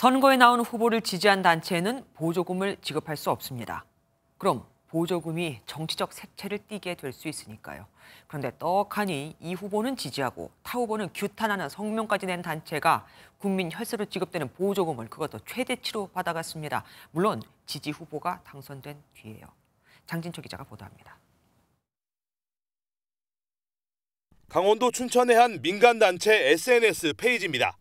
선거에 나온 후보를 지지한 단체에는 보조금을 지급할 수 없습니다. 그럼 보조금이 정치적 색채를 띠게 될 수 있으니까요. 그런데 떡하니 이 후보는 지지하고 타 후보는 규탄하는 성명까지 낸 단체가 국민 혈세로 지급되는 보조금을 그것도 최대치로 받아갔습니다. 물론 지지 후보가 당선된 뒤에요. 장진철 기자가 보도합니다. 강원도 춘천의 한 민간단체 SNS 페이지입니다.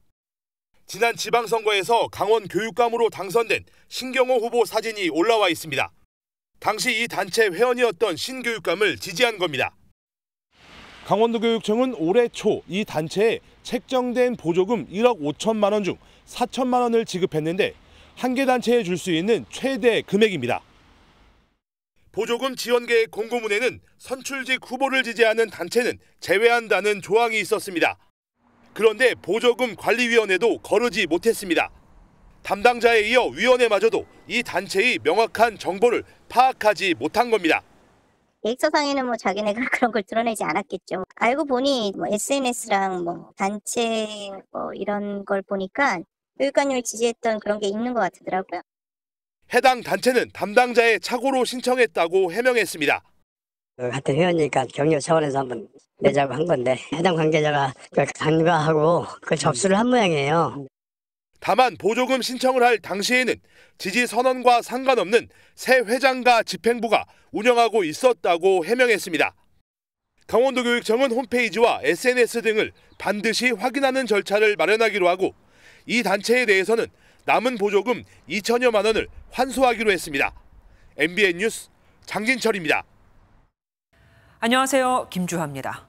지난 지방선거에서 강원 교육감으로 당선된 신경호 후보 사진이 올라와 있습니다. 당시 이 단체 회원이었던 신 교육감을 지지한 겁니다. 강원도교육청은 올해 초 이 단체에 책정된 보조금 1억 5천만 원 중 4천만 원을 지급했는데 한 개 단체에 줄 수 있는 최대 금액입니다. 보조금 지원계획 공고문에는 선출직 후보를 지지하는 단체는 제외한다는 조항이 있었습니다. 그런데 보조금 관리위원회도 거르지 못했습니다. 담당자에 이어 위원회마저도 이 단체의 명확한 정보를 파악하지 못한 겁니다. 계획상에는뭐 자기네가 그런 걸 드러내지 않았겠죠. 알고 보니 뭐 SNS랑 뭐 단체 뭐 이런 걸 보니까 교육관을 지지했던 그런 게 있는 것 같더라고요. 해당 단체는 담당자의 착오로 신청했다고 해명했습니다. 같은 회원이니까 격려 차원에서 한번 매자고 한 건데 해당 관계자가 간과하고 그 접수를 한 모양이에요. 음. 다만 보조금 신청을 할 당시에는 지지 선언과 상관없는 새 회장과 집행부가 운영하고 있었다고 해명했습니다. 강원도교육청은 홈페이지와 SNS 등을 반드시 확인하는 절차를 마련하기로 하고 이 단체에 대해서는 남은 보조금 2천여만 원을 환수하기로 했습니다. MBN 뉴스 장진철입니다. 안녕하세요. 김주화입니다.